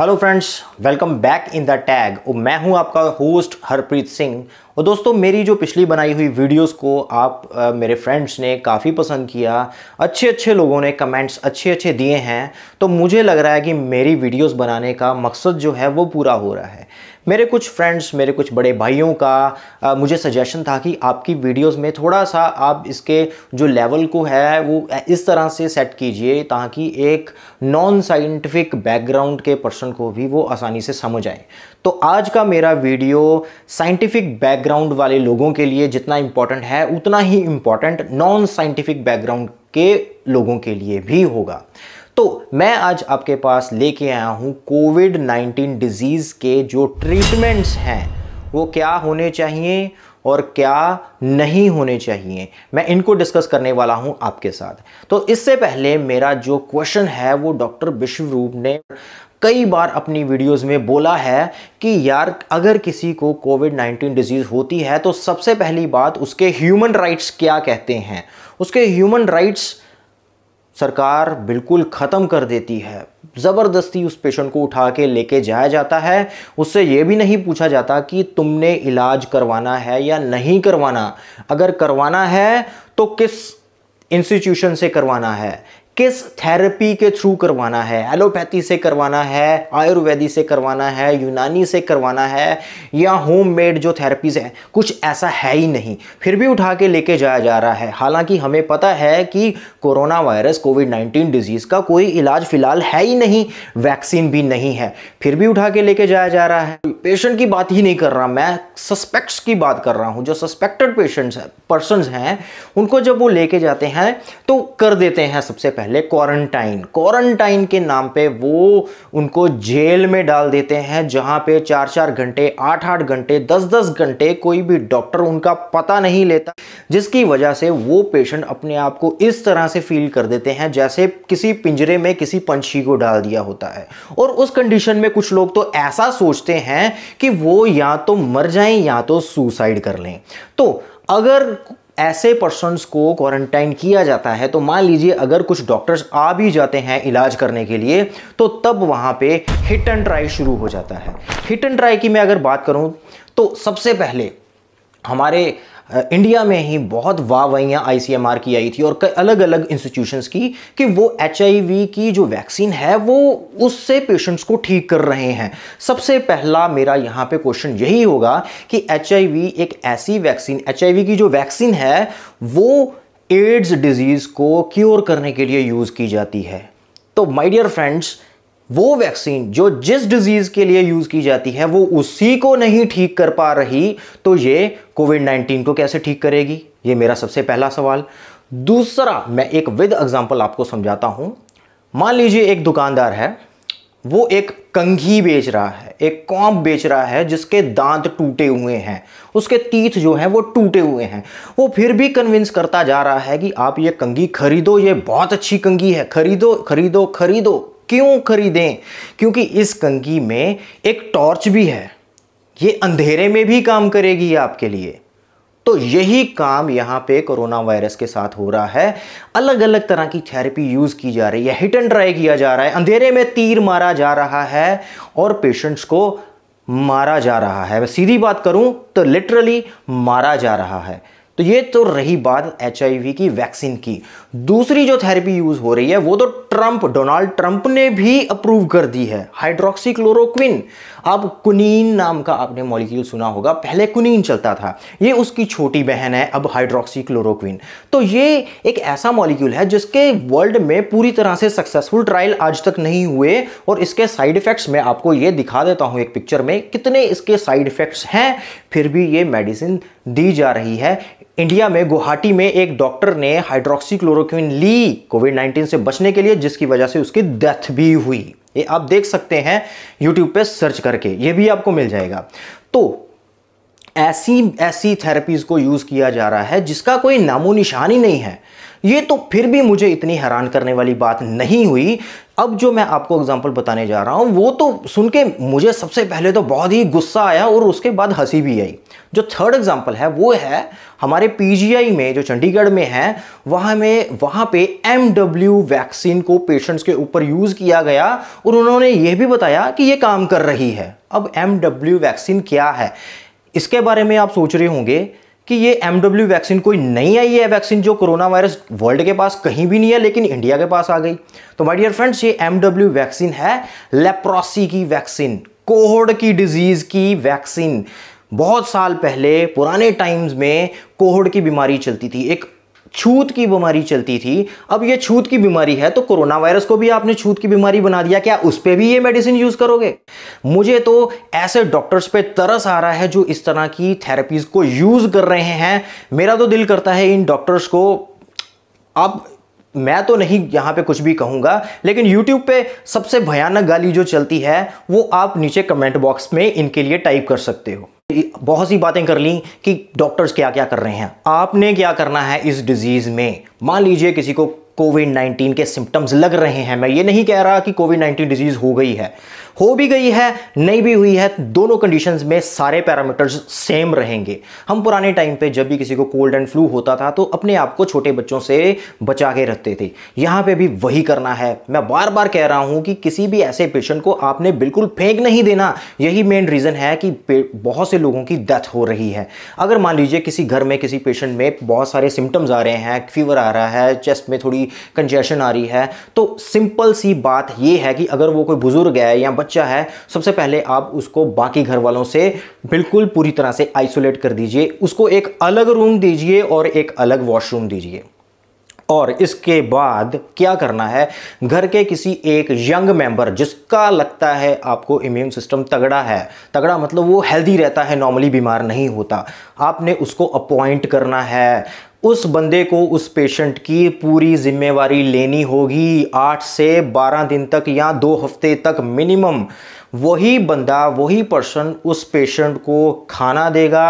hello friends welcome back in the tag और मैं हूं आपका होस्ट हरप्रीत सिंह और दोस्तों मेरी जो पिछली बनाई हुई वीडियोस को आप आ, मेरे फ्रेंड्स ने काफ़ी पसंद किया अच्छे अच्छे लोगों ने कमेंट्स अच्छे अच्छे दिए हैं तो मुझे लग रहा है कि मेरी वीडियोस बनाने का मकसद जो है वो पूरा हो रहा है मेरे कुछ फ्रेंड्स मेरे कुछ बड़े भाइयों का आ, मुझे सजेशन था कि आपकी वीडियोस में थोड़ा सा आप इसके जो लेवल को है वो इस तरह से सेट कीजिए ताकि एक नॉन साइंटिफिक बैकग्राउंड के पर्सन को भी वो आसानी से समझ आए तो आज का मेरा वीडियो साइंटिफिक बैकग्राउंड वाले लोगों के लिए जितना इम्पॉर्टेंट है उतना ही इम्पॉर्टेंट नॉन साइंटिफिक बैकग्राउंड के लोगों के लिए भी होगा तो मैं आज आपके पास लेके आया हूँ कोविड 19 डिजीज़ के जो ट्रीटमेंट्स हैं वो क्या होने चाहिए और क्या नहीं होने चाहिए मैं इनको डिस्कस करने वाला हूं आपके साथ तो इससे पहले मेरा जो क्वेश्चन है वो डॉक्टर विश्वरूप ने कई बार अपनी वीडियोस में बोला है कि यार अगर किसी को कोविड 19 डिजीज़ होती है तो सबसे पहली बात उसके ह्यूमन राइट्स क्या कहते हैं उसके ह्यूमन राइट्स सरकार बिल्कुल ख़त्म कर देती है ज़बरदस्ती उस पेशेंट को उठा के लेके जाया जाता है उससे ये भी नहीं पूछा जाता कि तुमने इलाज करवाना है या नहीं करवाना अगर करवाना है तो किस इंस्टीट्यूशन से करवाना है किस थेरेपी के थ्रू करवाना है एलोपैथी से करवाना है आयुर्वेदी से करवाना है यूनानी से करवाना है या होम मेड जो थेरेपीज हैं कुछ ऐसा है ही नहीं फिर भी उठा के लेके जाया जा रहा है हालांकि हमें पता है कि corona virus COVID nineteen disease का कोई इलाज फिलहाल है ही नहीं वैक्सीन भी नहीं है फिर भी उठा के लेके जाया जा रहा है पेशेंट की बात ही नहीं कर रहा मैं सस्पेक्ट्स की बात कर रहा हूँ जो सस्पेक्टेड पेशेंट्स हैं पर्सन हैं उनको जब वो लेके जाते हैं तो कर देते हैं सबसे पहले पहले क्वारंटाइन क्वारंटाइन के नाम पे वो उनको जेल में डाल देते हैं जहाँ पे चार चार घंटे आठ आठ घंटे दस दस घंटे कोई भी डॉक्टर उनका पता नहीं लेता जिसकी वजह से वो पेशेंट अपने आप को इस तरह से फील कर देते हैं जैसे किसी पिंजरे में किसी पंछी को डाल दिया होता है और उस कंडीशन में कुछ लोग तो ऐसा सोचते हैं कि वो या तो मर जाएं या तो सुसाइड कर लें तो अगर ऐसे पर्सनस को क्वारंटाइन किया जाता है तो मान लीजिए अगर कुछ डॉक्टर्स आ भी जाते हैं इलाज करने के लिए तो तब वहाँ पे हिट एंड ट्राई शुरू हो जाता है हिट एंड ट्राई की मैं अगर बात करूँ तो सबसे पहले हमारे इंडिया में ही बहुत वाह वहियाँ आई की आई थी और कई अलग अलग इंस्टीट्यूशंस की कि वो एच की जो वैक्सीन है वो उससे पेशेंट्स को ठीक कर रहे हैं सबसे पहला मेरा यहाँ पे क्वेश्चन यही होगा कि एच एक ऐसी वैक्सीन एच की जो वैक्सीन है वो एड्स डिजीज़ को क्योर करने के लिए यूज़ की जाती है तो माई डियर फ्रेंड्स वो वैक्सीन जो जिस डिजीज के लिए यूज की जाती है वो उसी को नहीं ठीक कर पा रही तो ये कोविड 19 को कैसे ठीक करेगी ये मेरा सबसे पहला सवाल दूसरा मैं एक विद एग्जाम्पल आपको समझाता हूं मान लीजिए एक दुकानदार है वो एक कंघी बेच रहा है एक कॉम्प बेच रहा है जिसके दांत टूटे हुए हैं उसके तीथ जो हैं वो टूटे हुए हैं वो फिर भी कन्विंस करता जा रहा है कि आप ये कंघी खरीदो ये बहुत अच्छी कंघी है खरीदो खरीदो खरीदो क्यों खरीदें क्योंकि इस कंगी में एक टॉर्च भी है ये अंधेरे में भी काम करेगी आपके लिए तो यही काम यहां पे कोरोना वायरस के साथ हो रहा है अलग अलग तरह की थेरेपी यूज़ की जा रही है हिट एंड ट्राई किया जा रहा है अंधेरे में तीर मारा जा रहा है और पेशेंट्स को मारा जा रहा है सीधी बात करूं तो लिटरली मारा जा रहा है तो ये तो रही बात एच की वैक्सीन की दूसरी जो थेरेपी यूज़ हो रही है वो तो ट्रंप डोनाल्ड ट्रंप ने भी अप्रूव कर दी है हाइड्रोक्सीक्लोरोक्विन अब कुनीन नाम का आपने मॉलिक्यूल सुना होगा पहले कुनीन चलता था ये उसकी छोटी बहन है अब हाइड्रोक्सीक्लोरोक्विन तो ये एक ऐसा मॉलिक्यूल है जिसके वर्ल्ड में पूरी तरह से सक्सेसफुल ट्रायल आज तक नहीं हुए और इसके साइड इफेक्ट्स में आपको ये दिखा देता हूँ एक पिक्चर में कितने इसके साइड इफेक्ट्स हैं फिर भी ये मेडिसिन दी जा रही है इंडिया में गुवाहाटी में एक डॉक्टर ने हाइड्रोक्सीक्लोरोक्विन ली कोविड 19 से बचने के लिए जिसकी वजह से उसकी डेथ भी हुई ये आप देख सकते हैं यूट्यूब पे सर्च करके ये भी आपको मिल जाएगा तो ऐसी ऐसी थेरेपीज़ को यूज़ किया जा रहा है जिसका कोई नामो निशान ही नहीं है ये तो फिर भी मुझे इतनी हैरान करने वाली बात नहीं हुई अब जो मैं आपको एग्जाम्पल बताने जा रहा हूँ वो तो सुन के मुझे सबसे पहले तो बहुत ही गुस्सा आया और उसके बाद हंसी भी आई जो थर्ड एग्जाम्पल है वो है हमारे पीजीआई में जो चंडीगढ़ में है वहाँ में वहाँ पे एमडब्ल्यू वैक्सीन को पेशेंट्स के ऊपर यूज़ किया गया और उन्होंने ये भी बताया कि ये काम कर रही है अब डब्ल्यू वैक्सीन क्या है इसके बारे में आप सोच रहे होंगे कि ये एम वैक्सीन कोई नई आई है वैक्सीन जो कोरोना वायरस वर्ल्ड के पास कहीं भी नहीं है लेकिन इंडिया के पास आ गई तो माय डियर फ्रेंड्स ये एम वैक्सीन है लेप्रोसी की वैक्सीन कोहड की डिजीज़ की वैक्सीन बहुत साल पहले पुराने टाइम्स में कोहड की बीमारी चलती थी एक छूत की बीमारी चलती थी अब ये छूत की बीमारी है तो कोरोना वायरस को भी आपने छूत की बीमारी बना दिया क्या उस पर भी ये मेडिसिन यूज करोगे मुझे तो ऐसे डॉक्टर्स पे तरस आ रहा है जो इस तरह की थेरेपीज को यूज कर रहे हैं मेरा तो दिल करता है इन डॉक्टर्स को अब मैं तो नहीं यहाँ पे कुछ भी कहूँगा लेकिन YouTube पे सबसे भयानक गाली जो चलती है वो आप नीचे कमेंट बॉक्स में इनके लिए टाइप कर सकते हो बहुत सी बातें कर ली कि डॉक्टर्स क्या क्या कर रहे हैं आपने क्या करना है इस डिजीज़ में मान लीजिए किसी को कोविड 19 के सिम्टम्स लग रहे हैं मैं ये नहीं कह रहा कि कोविड 19 डिजीज़ हो गई है हो भी गई है नहीं भी हुई है दोनों कंडीशंस में सारे पैरामीटर्स सेम रहेंगे हम पुराने टाइम पे जब भी किसी को कोल्ड एंड फ्लू होता था तो अपने आप को छोटे बच्चों से बचा के रखते थे यहाँ पे भी वही करना है मैं बार बार कह रहा हूँ कि किसी भी ऐसे पेशेंट को आपने बिल्कुल फेंक नहीं देना यही मेन रीज़न है कि बहुत से लोगों की डेथ हो रही है अगर मान लीजिए किसी घर में किसी पेशेंट में बहुत सारे सिम्टम्स आ रहे हैं फीवर आ रहा है चेस्ट में थोड़ी कंजेशन आ रही है तो सिंपल सी बात ये है कि अगर वो कोई बुज़ुर्ग है या बच्चा है सबसे पहले आप उसको बाकी घर वालों से बिल्कुल पूरी तरह से आइसोलेट कर दीजिए उसको एक अलग रूम दीजिए और एक अलग वॉशरूम दीजिए और इसके बाद क्या करना है घर के किसी एक यंग मेंबर जिसका लगता है आपको इम्यून सिस्टम तगड़ा है तगड़ा मतलब वो हेल्दी रहता है नॉर्मली बीमार नहीं होता आपने उसको अपॉइंट करना है उस बंदे को उस पेशेंट की पूरी जिम्मेवारी लेनी होगी आठ से बारह दिन तक या दो हफ्ते तक मिनिमम वही बंदा वही पर्सन उस पेशेंट को खाना देगा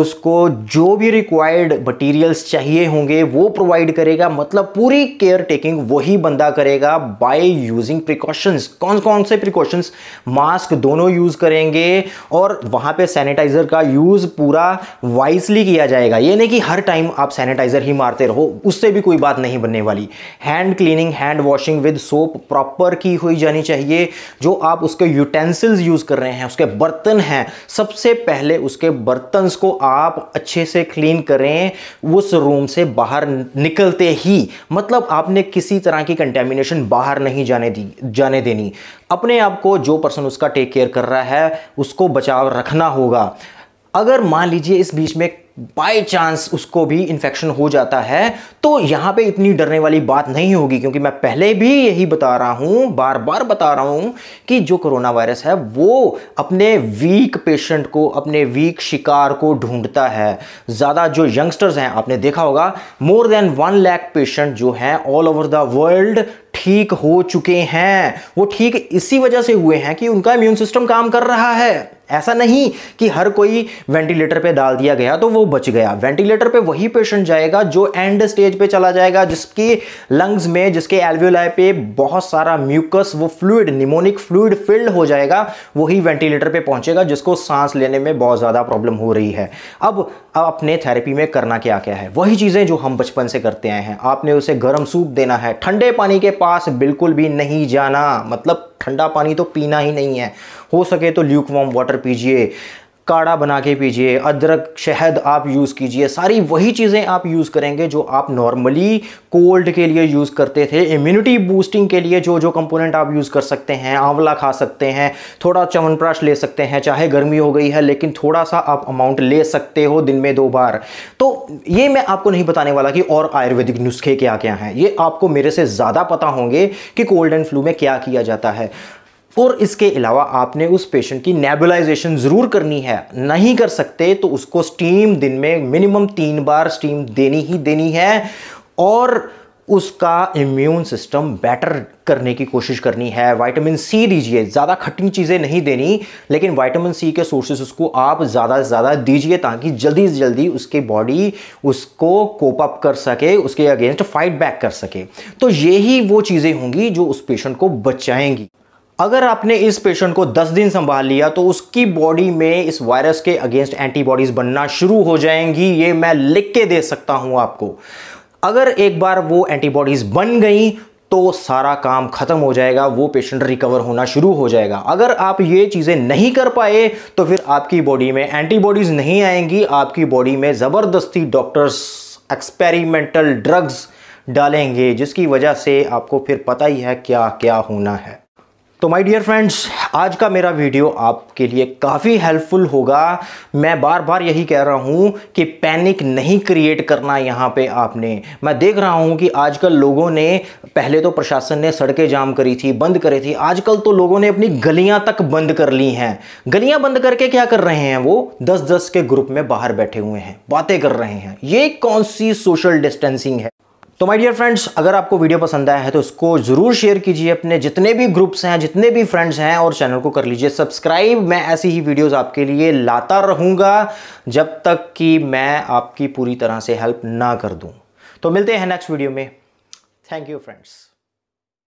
उसको जो भी रिक्वायर्ड मटेरियल्स चाहिए होंगे वो प्रोवाइड करेगा मतलब पूरी केयर टेकिंग वही बंदा करेगा बाय यूजिंग प्रिकॉशंस कौन कौन से प्रिकॉशंस मास्क दोनों यूज़ करेंगे और वहाँ पे सैनिटाइज़र का यूज़ पूरा वाइसली किया जाएगा ये नहीं कि हर टाइम आप सैनिटाइज़र ही मारते रहो उससे भी कोई बात नहीं बनने वाली hand cleaning hand washing with soap proper की हुई जानी चाहिए जो आप उसके यूटेंसिल्स यूज़ कर रहे हैं उसके बर्तन हैं सबसे पहले उसके बर्तन को आप अच्छे से क्लीन करें उस रूम से बाहर निकलते ही मतलब आपने किसी तरह की कंटेमिनेशन बाहर नहीं जाने दी जाने देनी अपने आप को जो पर्सन उसका टेक केयर कर रहा है उसको बचाव रखना होगा अगर मान लीजिए इस बीच में बाय चांस उसको भी इन्फेक्शन हो जाता है तो यहाँ पे इतनी डरने वाली बात नहीं होगी क्योंकि मैं पहले भी यही बता रहा हूँ बार बार बता रहा हूँ कि जो कोरोना वायरस है वो अपने वीक पेशेंट को अपने वीक शिकार को ढूंढता है ज़्यादा जो यंगस्टर्स हैं आपने देखा होगा more than one lakh patient जो हैं ऑल ओवर द वर्ल्ड ठीक हो चुके हैं वो ठीक इसी वजह से हुए हैं कि उनका इम्यून सिस्टम काम कर रहा है ऐसा नहीं कि हर कोई वेंटिलेटर पे डाल दिया गया तो वो बच गया वेंटिलेटर पे वही पेशेंट जाएगा जो एंड स्टेज पे चला जाएगा जिसकी लंग्स में जिसके एल्वियोलाई पे बहुत सारा म्यूकस वो फ्लूड निमोनिक फ्लूड फिल्ड हो जाएगा वही वेंटिलेटर पे पहुंचेगा जिसको सांस लेने में बहुत ज़्यादा प्रॉब्लम हो रही है अब अब अपने थेरेपी में करना क्या क्या है वही चीज़ें जो हम बचपन से करते आए हैं आपने उसे गर्म सूप देना है ठंडे पानी के पास बिल्कुल भी नहीं जाना मतलब ठंडा पानी तो पीना ही नहीं है हो सके तो ल्यूक वाटर पीजिए काढ़ा बना के पीजिए अदरक शहद आप यूज़ कीजिए सारी वही चीज़ें आप यूज़ करेंगे जो आप नॉर्मली कोल्ड के लिए यूज़ करते थे इम्यूनिटी बूस्टिंग के लिए जो जो कंपोनेंट आप यूज़ कर सकते हैं आंवला खा सकते हैं थोड़ा चवनप्राश ले सकते हैं चाहे गर्मी हो गई है लेकिन थोड़ा सा आप अमाउंट ले सकते हो दिन में दो बार तो ये मैं आपको नहीं बताने वाला कि और आयुर्वेदिक नुस्खे क्या क्या हैं ये आपको मेरे से ज़्यादा पता होंगे कि कोल्ड एंड फ्लू में क्या किया जाता है और इसके अलावा आपने उस पेशेंट की नेबुलाइजेशन ज़रूर करनी है नहीं कर सकते तो उसको स्टीम दिन में मिनिमम तीन बार स्टीम देनी ही देनी है और उसका इम्यून सिस्टम बेटर करने की कोशिश करनी है वाइटामिन सी दीजिए ज़्यादा खट्टी चीज़ें नहीं देनी लेकिन वाइटामिन सी के सोर्सेज उसको आप ज़्यादा से ज़्यादा दीजिए ताकि जल्दी से जल्दी उसके बॉडी उसको कोप अप कर सके उसके अगेंस्ट फाइट बैक कर सके तो यही वो चीज़ें होंगी जो उस पेशेंट को बचाएंगी अगर आपने इस पेशेंट को 10 दिन संभाल लिया तो उसकी बॉडी में इस वायरस के अगेंस्ट एंटीबॉडीज बनना शुरू हो जाएंगी ये मैं लिख के दे सकता हूं आपको अगर एक बार वो एंटीबॉडीज बन गई तो सारा काम खत्म हो जाएगा वो पेशेंट रिकवर होना शुरू हो जाएगा अगर आप ये चीज़ें नहीं कर पाए तो फिर आपकी बॉडी में एंटीबॉडीज़ नहीं आएंगी आपकी बॉडी में ज़बरदस्ती डॉक्टर्स एक्सपेरिमेंटल ड्रग्स डालेंगे जिसकी वजह से आपको फिर पता ही है क्या क्या होना है तो माय डियर फ्रेंड्स आज का मेरा वीडियो आपके लिए काफ़ी हेल्पफुल होगा मैं बार बार यही कह रहा हूँ कि पैनिक नहीं क्रिएट करना यहाँ पे आपने मैं देख रहा हूँ कि आजकल लोगों ने पहले तो प्रशासन ने सड़कें जाम करी थी बंद करी थी आजकल तो लोगों ने अपनी गलियाँ तक बंद कर ली हैं गलियाँ बंद करके क्या कर रहे हैं वो दस दस के ग्रुप में बाहर बैठे हुए हैं बातें कर रहे हैं ये कौन सी सोशल डिस्टेंसिंग है तो माय डियर फ्रेंड्स अगर आपको वीडियो पसंद आया है तो इसको ज़रूर शेयर कीजिए अपने जितने भी ग्रुप्स हैं जितने भी फ्रेंड्स हैं और चैनल को कर लीजिए सब्सक्राइब मैं ऐसी ही वीडियोस आपके लिए लाता रहूंगा जब तक कि मैं आपकी पूरी तरह से हेल्प ना कर दूं तो मिलते हैं नेक्स्ट वीडियो में थैंक यू फ्रेंड्स